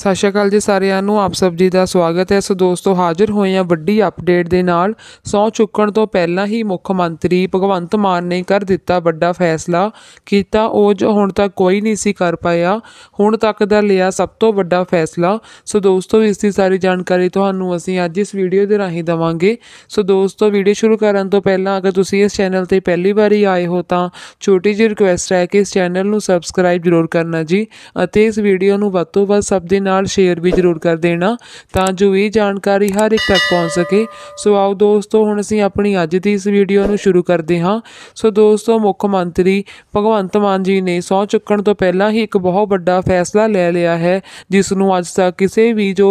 ਸਤਿ ਸ਼੍ਰੀ ਅਕਾਲ ਜੀ ਸਾਰਿਆਂ ਨੂੰ ਆਪ ਸਭ ਜੀ ਦਾ ਸਵਾਗਤ ਹੈ ਸੋ ਦੋਸਤੋ ਹਾਜ਼ਰ ਹੋਏ ਆ ਵੱਡੀ ਅਪਡੇਟ ਦੇ ਨਾਲ ਸੌ ਚੁੱਕਣ ਤੋਂ ਪਹਿਲਾਂ ਹੀ ਮੁੱਖ ਮੰਤਰੀ ਭਗਵੰਤ ਮਾਨ ਨੇ ਕਰ ਦਿੱਤਾ ਵੱਡਾ ਫੈਸਲਾ ਕੀਤਾ ਉਹ ਜੋ ਹੁਣ ਤੱਕ ਕੋਈ ਨਹੀਂ ਸੀ ਕਰ ਪਾਇਆ ਹੁਣ ਤੱਕ ਦਾ ਲਿਆ ਸਭ ਤੋਂ ਵੱਡਾ ਫੈਸਲਾ ਸੋ ਦੋਸਤੋ ਇਸ ਦੀ ਸਾਰੀ ਜਾਣਕਾਰੀ ਤੁਹਾਨੂੰ ਅਸੀਂ ਅੱਜ ਇਸ ਵੀਡੀਓ ਦੇ ਰਾਹੀਂ ਦਵਾਂਗੇ ਸੋ ਦੋਸਤੋ ਵੀਡੀਓ ਸ਼ੁਰੂ ਕਰਨ ਤੋਂ ਪਹਿਲਾਂ ਅਗਰ ਤੁਸੀਂ ਇਸ ਚੈਨਲ ਤੇ ਪਹਿਲੀ ਵਾਰੀ ਆਏ ਹੋ ਤਾਂ ਛੋਟੀ ਜਿਹੀ ਰਿਕੁਐਸਟ ਹੈ ਕਿ ਇਸ ਚੈਨਲ ਨੂੰ ਸਬਸਕ੍ਰਾਈਬ ਜ਼ਰੂਰ ਕਰਨਾ ਜੀ ਅਤੇ ਇਸ ਵੀਡੀਓ ਨੂੰ ਵੱਧ ਤੋਂ ਵੱਧ ਸਭ ਦੇ ਨਾਲ ਸ਼ੇਅਰ ਵੀ ਜ਼ਰੂਰ ਕਰ ਦੇਣਾ ਤਾਂ ਜੋ ਇਹ ਜਾਣਕਾਰੀ ਹਰ ਇੱਕ ਤੱਕ ਪਹੁੰਚ ਸਕੇ ਸੋ ਆਓ ਦੋਸਤੋ ਹੁਣ ਅਸੀਂ ਆਪਣੀ ਅੱਜ ਦੀ ਇਸ ਵੀਡੀਓ ਨੂੰ ਸ਼ੁਰੂ ਕਰਦੇ ਹਾਂ ਸੋ ਦੋਸਤੋ ਮੁੱਖ ਮੰਤਰੀ ਭਗਵੰਤ ਮਾਨ ਜੀ ਨੇ ਸੌ ਚੁੱਕਣ ਤੋਂ ਪਹਿਲਾਂ ਹੀ ਇੱਕ ਬਹੁਤ ਵੱਡਾ ਫੈਸਲਾ ਲੈ ਲਿਆ ਹੈ ਜਿਸ ਨੂੰ ਅੱਜ ਤੱਕ ਕਿਸੇ ਵੀ ਜੋ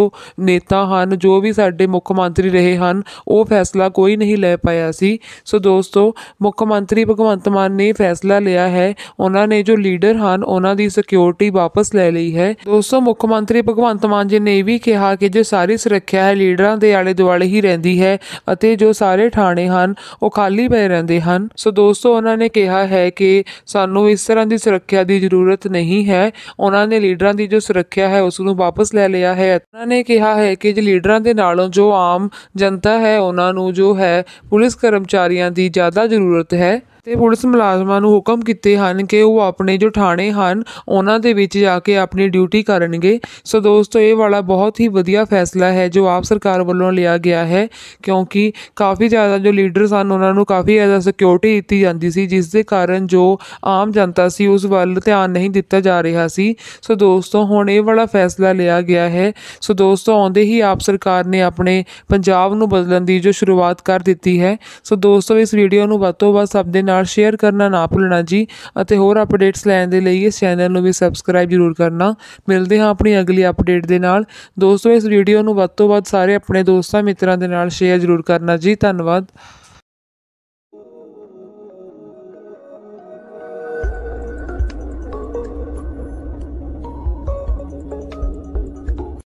ਨੇਤਾ ਹਨ ਜੋ ਵੀ ਸਾਡੇ ਮੁੱਖ ਮੰਤਰੀ ਰਹੇ ਹਨ ਉਹ ਫੈਸਲਾ ਕੋਈ ਨਹੀਂ ਲੈ ਪਾਇਆ ਸੀ ਸੋ ਦੋਸਤੋ ਮੁੱਖ ਮੰਤਰੀ ਭਗਵੰਤ ਮਾਨ ਨੇ ਫੈਸਲਾ ਲਿਆ ਹੈ ਉਹਨਾਂ ਨੇ ਜੋ ਲੀਡਰ ਹਨ ਉਹਨਾਂ ਦੀ ਸਿਕਿਉਰਿਟੀ ਵਾਪਸ ਲੈ ਲਈ ਹੈ ਦੋਸਤੋ ਮੁੱਖ ਮੰਤਰੀ ਭਗਵੰਤ ਮਾਨ ਜੀ ਨੇ ਇਹ ਵੀ ਕਿਹਾ ਕਿ ਜੋ ਸਾਰੀ ਸੁਰੱਖਿਆ ਹੈ ਲੀਡਰਾਂ ਦੇ ਆਲੇ ਦੁਆਲੇ ਹੀ ਰਹਿੰਦੀ ਹੈ ਅਤੇ ਜੋ ਸਾਰੇ ਥਾਣੇ ਹਨ ਉਹ ਖਾਲੀ ਪਏ ਰਹਿੰਦੇ ਹਨ ਸੋ ਦੋਸਤੋ ਉਹਨਾਂ ਨੇ ਕਿਹਾ ਹੈ ਕਿ ਸਾਨੂੰ ਇਸ ਤਰ੍ਹਾਂ ਦੀ ਸੁਰੱਖਿਆ ਦੀ ਜ਼ਰੂਰਤ ਨਹੀਂ ਹੈ ਉਹਨਾਂ ਨੇ ਲੀਡਰਾਂ ਦੀ ਜੋ ਸੁਰੱਖਿਆ ਹੈ ਉਸ ਨੂੰ ਵਾਪਸ ਲੈ ਲਿਆ ਹੈ ਉਹਨਾਂ ਨੇ ਕਿਹਾ ਹੈ ਕਿ ਜੇ ਲੀਡਰਾਂ ਦੇ ਨਾਲੋਂ ਜੋ ਆਮ ਜਨਤਾ ਹੈ ਉਹਨਾਂ ਨੂੰ ਜੋ ਹੈ ਪੁਲਿਸ ਕਰਮਚਾਰੀਆਂ ਦੀ ਜ਼ਿਆਦਾ ਜ਼ਰੂਰਤ ਹੈ ਤੇ ਪੁਲਿਸ ਮੁਲਾਜ਼ਮਾਂ ਨੂੰ ਹੁਕਮ ਕੀਤੇ ਹਨ ਕਿ ਉਹ ਆਪਣੇ ਜੋ ਥਾਣੇ ਹਨ ਉਹਨਾਂ ਦੇ ਵਿੱਚ ਜਾ ਕੇ ਆਪਣੀ ਡਿਊਟੀ ਕਰਨਗੇ ਸੋ ਦੋਸਤੋ ਇਹ ਵਾਲਾ ਬਹੁਤ ਹੀ ਵਧੀਆ ਫੈਸਲਾ ਹੈ ਜੋ ਆਪ ਸਰਕਾਰ ਵੱਲੋਂ ਲਿਆ ਗਿਆ ਹੈ ਕਿਉਂਕਿ ਕਾਫੀ ਜ਼ਿਆਦਾ ਜੋ ਲੀਡਰ ਸਨ ਉਹਨਾਂ ਨੂੰ ਕਾਫੀ ਜ਼ਿਆਦਾ ਸਿਕਿਉਰਿਟੀ ਦਿੱਤੀ ਜਾਂਦੀ ਸੀ ਜਿਸ ਦੇ ਕਾਰਨ ਜੋ ਆਮ ਜਨਤਾ ਸੀ ਉਸ ਵੱਲ ਧਿਆਨ ਨਹੀਂ ਦਿੱਤਾ ਜਾ ਰਿਹਾ ਸੀ ਸੋ ਦੋਸਤੋ ਹੁਣ ਇਹ ਵਾਲਾ ਫੈਸਲਾ ਲਿਆ ਗਿਆ ਹੈ ਸੋ ਦੋਸਤੋ ਆਉਂਦੇ ਹੀ ਆਪ ਸਰਕਾਰ ਨੇ ਆਪਣੇ ਪੰਜਾਬ ਨੂੰ ਬਦਲਣ ਦੀ ਜੋ ਸ਼ੁਰੂਆਤ ਕਰ ਦਿੱਤੀ ਹੈ ਸੋ ਦੋਸਤੋ ਇਸ ਵੀਡੀਓ ਨੂੰ ਵੱਧ ਤੋਂ ਵੱਧ ਸਭ ਦੇ ਨਾਲ ਨਾਲ ਸ਼ੇਅਰ ਕਰਨਾ ਨਾ ਭੁੱਲਣਾ ਜੀ ਅਤੇ ਹੋਰ ਅਪਡੇਟਸ ਲੈਣ ਦੇ ਲਈ ਇਸ ਚੈਨਲ ਨੂੰ ਵੀ ਸਬਸਕ੍ਰਾਈਬ ਜ਼ਰੂਰ ਕਰਨਾ ਮਿਲਦੇ ਹਾਂ ਆਪਣੀ ਅਗਲੀ ਅਪਡੇਟ ਦੇ ਨਾਲ ਦੋਸਤੋ ਇਸ ਵੀਡੀਓ ਨੂੰ ਵੱਧ ਤੋਂ ਵੱਧ ਸਾਰੇ ਆਪਣੇ ਦੋਸਤਾਂ ਮਿੱਤਰਾਂ ਦੇ ਨਾਲ ਸ਼ੇਅਰ ਜ਼ਰੂਰ ਕਰਨਾ ਜੀ ਧੰਨਵਾਦ